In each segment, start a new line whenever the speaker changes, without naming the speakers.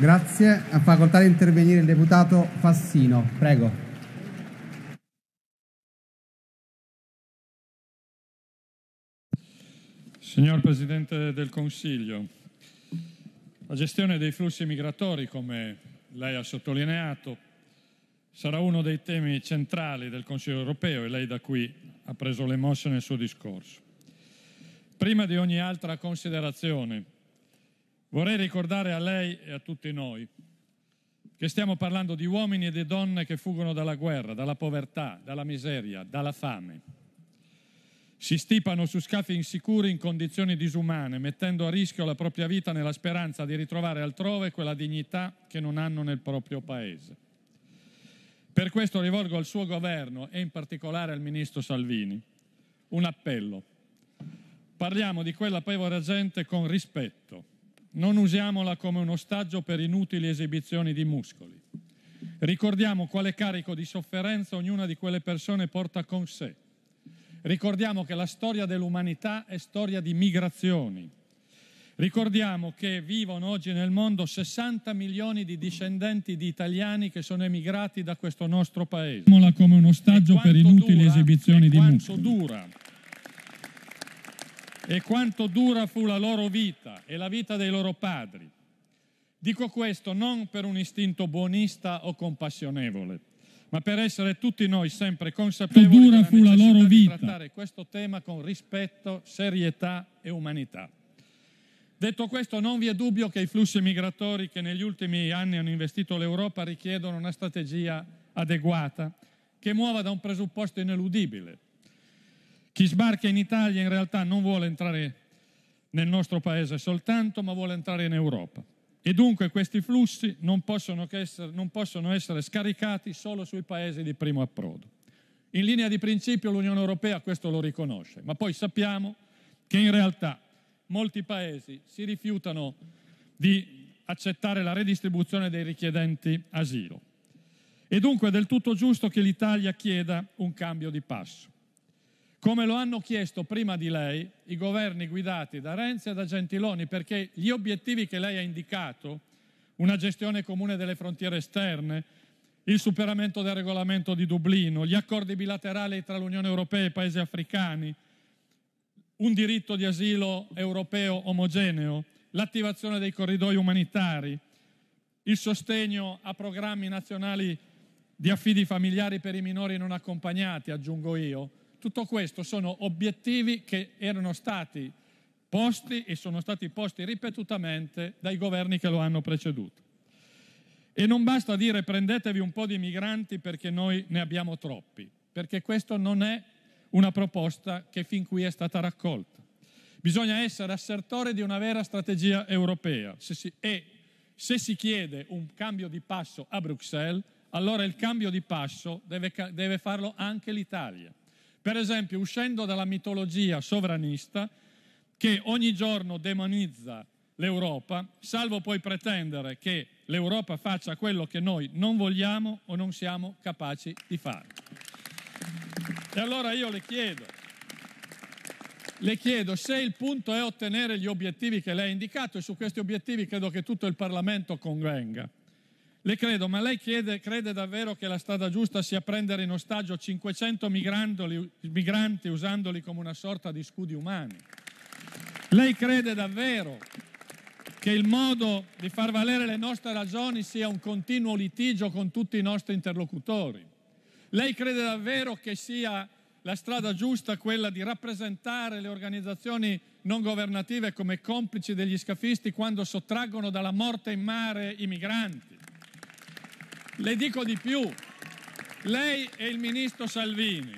Grazie. Ha facoltà di intervenire il deputato Fassino. Prego. Signor Presidente del Consiglio, la gestione dei flussi migratori, come lei ha sottolineato, sarà uno dei temi centrali del Consiglio europeo e lei da qui ha preso le mosse nel suo discorso. Prima di ogni altra considerazione, Vorrei ricordare a lei e a tutti noi che stiamo parlando di uomini e di donne che fuggono dalla guerra, dalla povertà, dalla miseria, dalla fame. Si stipano su scafi insicuri in condizioni disumane, mettendo a rischio la propria vita nella speranza di ritrovare altrove quella dignità che non hanno nel proprio paese. Per questo rivolgo al suo governo e in particolare al ministro Salvini un appello. Parliamo di quella povera gente con rispetto, non usiamola come un ostaggio per inutili esibizioni di muscoli. Ricordiamo quale carico di sofferenza ognuna di quelle persone porta con sé. Ricordiamo che la storia dell'umanità è storia di migrazioni. Ricordiamo che vivono oggi nel mondo 60 milioni di discendenti di italiani che sono emigrati da questo nostro paese. Come un ostaggio per inutili dura, esibizioni di muscoli. dura e quanto dura fu la loro vita e la vita dei loro padri. Dico questo non per un istinto buonista o compassionevole, ma per essere tutti noi sempre consapevoli dura fu la loro vita. di trattare questo tema con rispetto, serietà e umanità. Detto questo, non vi è dubbio che i flussi migratori che negli ultimi anni hanno investito l'Europa richiedono una strategia adeguata che muova da un presupposto ineludibile, chi sbarca in Italia in realtà non vuole entrare nel nostro paese soltanto, ma vuole entrare in Europa. E dunque questi flussi non possono, essere, non possono essere scaricati solo sui paesi di primo approdo. In linea di principio l'Unione Europea questo lo riconosce, ma poi sappiamo che in realtà molti paesi si rifiutano di accettare la redistribuzione dei richiedenti asilo. E dunque è del tutto giusto che l'Italia chieda un cambio di passo come lo hanno chiesto prima di lei i governi guidati da Renzi e da Gentiloni, perché gli obiettivi che lei ha indicato, una gestione comune delle frontiere esterne, il superamento del regolamento di Dublino, gli accordi bilaterali tra l'Unione Europea e i paesi africani, un diritto di asilo europeo omogeneo, l'attivazione dei corridoi umanitari, il sostegno a programmi nazionali di affidi familiari per i minori non accompagnati, aggiungo io, tutto questo sono obiettivi che erano stati posti e sono stati posti ripetutamente dai governi che lo hanno preceduto. E non basta dire prendetevi un po' di migranti perché noi ne abbiamo troppi, perché questa non è una proposta che fin qui è stata raccolta. Bisogna essere assertori di una vera strategia europea se si, e se si chiede un cambio di passo a Bruxelles, allora il cambio di passo deve, deve farlo anche l'Italia. Per esempio, uscendo dalla mitologia sovranista che ogni giorno demonizza l'Europa, salvo poi pretendere che l'Europa faccia quello che noi non vogliamo o non siamo capaci di fare. E allora io le chiedo, le chiedo se il punto è ottenere gli obiettivi che lei ha indicato e su questi obiettivi credo che tutto il Parlamento convenga. Le credo, ma lei chiede, crede davvero che la strada giusta sia prendere in ostaggio 500 migranti usandoli come una sorta di scudi umani? Lei crede davvero che il modo di far valere le nostre ragioni sia un continuo litigio con tutti i nostri interlocutori? Lei crede davvero che sia la strada giusta quella di rappresentare le organizzazioni non governative come complici degli scafisti quando sottraggono dalla morte in mare i migranti? Le dico di più, lei e il ministro Salvini,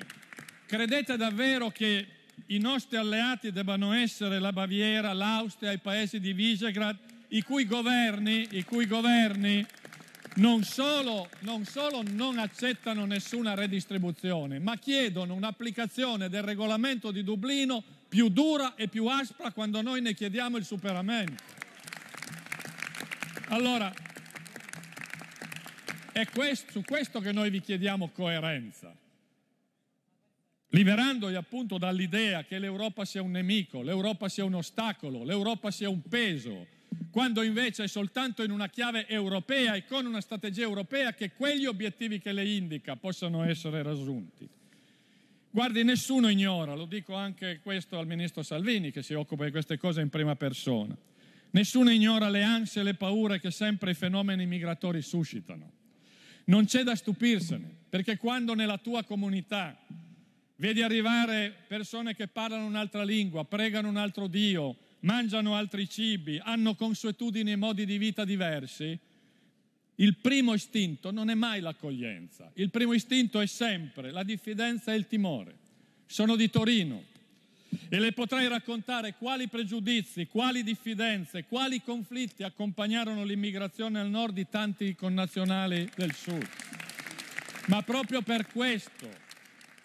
credete davvero che i nostri alleati debbano essere la Baviera, l'Austria, i paesi di Visegrad, i cui governi, i cui governi non, solo, non solo non accettano nessuna redistribuzione, ma chiedono un'applicazione del regolamento di Dublino più dura e più aspra quando noi ne chiediamo il superamento. Allora, è questo, su questo che noi vi chiediamo coerenza, liberandovi appunto dall'idea che l'Europa sia un nemico, l'Europa sia un ostacolo, l'Europa sia un peso, quando invece è soltanto in una chiave europea e con una strategia europea che quegli obiettivi che lei indica possano essere raggiunti. Guardi, nessuno ignora, lo dico anche questo al ministro Salvini che si occupa di queste cose in prima persona, nessuno ignora le ansie e le paure che sempre i fenomeni migratori suscitano. Non c'è da stupirsene, perché quando nella tua comunità vedi arrivare persone che parlano un'altra lingua, pregano un altro Dio, mangiano altri cibi, hanno consuetudini e modi di vita diversi, il primo istinto non è mai l'accoglienza, il primo istinto è sempre la diffidenza e il timore. Sono di Torino, e le potrei raccontare quali pregiudizi, quali diffidenze, quali conflitti accompagnarono l'immigrazione al nord di tanti connazionali del sud. Ma proprio per questo,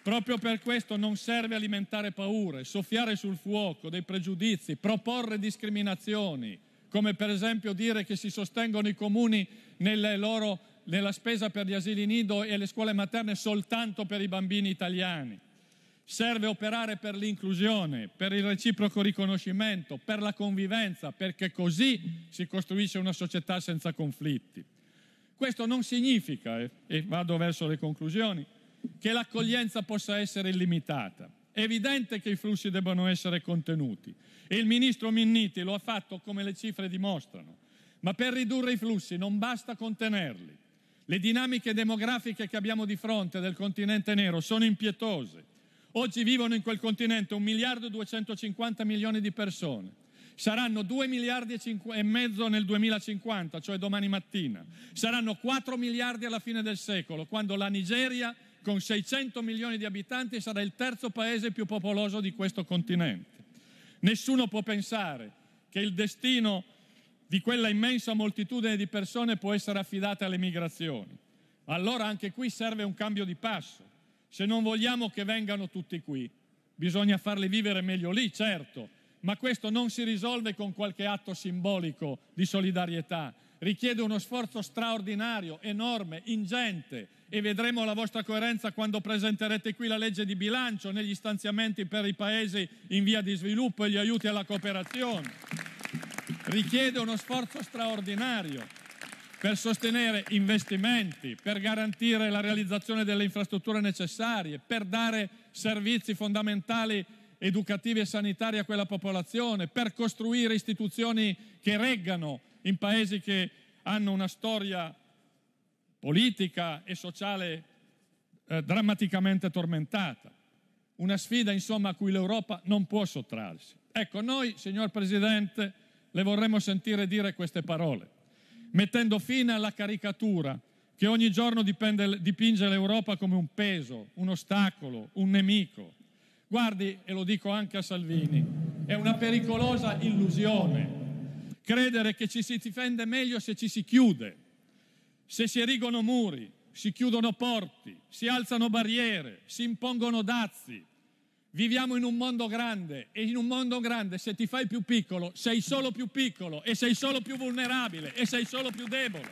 proprio per questo non serve alimentare paure, soffiare sul fuoco dei pregiudizi, proporre discriminazioni, come per esempio dire che si sostengono i comuni loro, nella spesa per gli asili nido e le scuole materne soltanto per i bambini italiani Serve operare per l'inclusione, per il reciproco riconoscimento, per la convivenza, perché così si costruisce una società senza conflitti. Questo non significa, e vado verso le conclusioni, che l'accoglienza possa essere illimitata. È evidente che i flussi debbano essere contenuti e il ministro Minniti lo ha fatto come le cifre dimostrano, ma per ridurre i flussi non basta contenerli. Le dinamiche demografiche che abbiamo di fronte del continente nero sono impietose Oggi vivono in quel continente 1 miliardo e 250 milioni di persone. Saranno 2 miliardi e, mezzo nel 2050, cioè domani mattina. Saranno 4 miliardi alla fine del secolo, quando la Nigeria, con 600 milioni di abitanti, sarà il terzo paese più popoloso di questo continente. Nessuno può pensare che il destino di quella immensa moltitudine di persone può essere affidata alle migrazioni. Allora anche qui serve un cambio di passo se non vogliamo che vengano tutti qui. Bisogna farli vivere meglio lì, certo, ma questo non si risolve con qualche atto simbolico di solidarietà. Richiede uno sforzo straordinario, enorme, ingente e vedremo la vostra coerenza quando presenterete qui la legge di bilancio negli stanziamenti per i paesi in via di sviluppo e gli aiuti alla cooperazione. Richiede uno sforzo straordinario per sostenere investimenti, per garantire la realizzazione delle infrastrutture necessarie, per dare servizi fondamentali educativi e sanitari a quella popolazione, per costruire istituzioni che reggano in paesi che hanno una storia politica e sociale eh, drammaticamente tormentata. Una sfida, insomma, a cui l'Europa non può sottrarsi. Ecco, noi, signor Presidente, le vorremmo sentire dire queste parole mettendo fine alla caricatura che ogni giorno dipende, dipinge l'Europa come un peso, un ostacolo, un nemico. Guardi, e lo dico anche a Salvini, è una pericolosa illusione credere che ci si difende meglio se ci si chiude, se si erigono muri, si chiudono porti, si alzano barriere, si impongono dazi, Viviamo in un mondo grande e in un mondo grande se ti fai più piccolo sei solo più piccolo e sei solo più vulnerabile e sei solo più debole.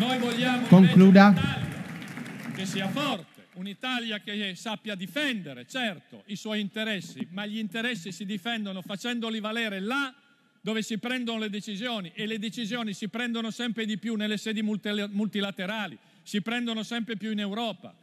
Noi vogliamo Concluda. un'Italia che sia forte, un'Italia che sappia difendere, certo, i suoi interessi, ma gli interessi si difendono facendoli valere là dove si prendono le decisioni e le decisioni si prendono sempre di più nelle sedi multilaterali, si prendono sempre più in Europa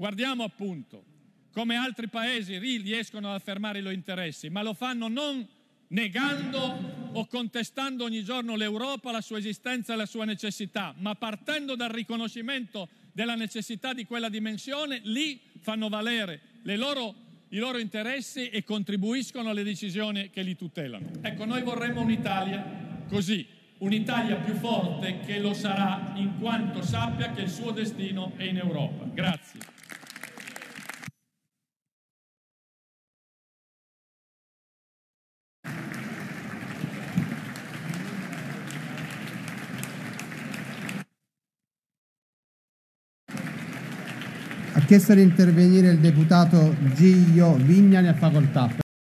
Guardiamo appunto come altri paesi riescono ad affermare i loro interessi, ma lo fanno non negando o contestando ogni giorno l'Europa, la sua esistenza e la sua necessità, ma partendo dal riconoscimento della necessità di quella dimensione, lì fanno valere loro, i loro interessi e contribuiscono alle decisioni che li tutelano. Ecco, noi vorremmo un'Italia così, un'Italia più forte che lo sarà in quanto sappia che il suo destino è in Europa. Grazie. chiesto di intervenire il deputato Giglio Vigna, ne facoltà.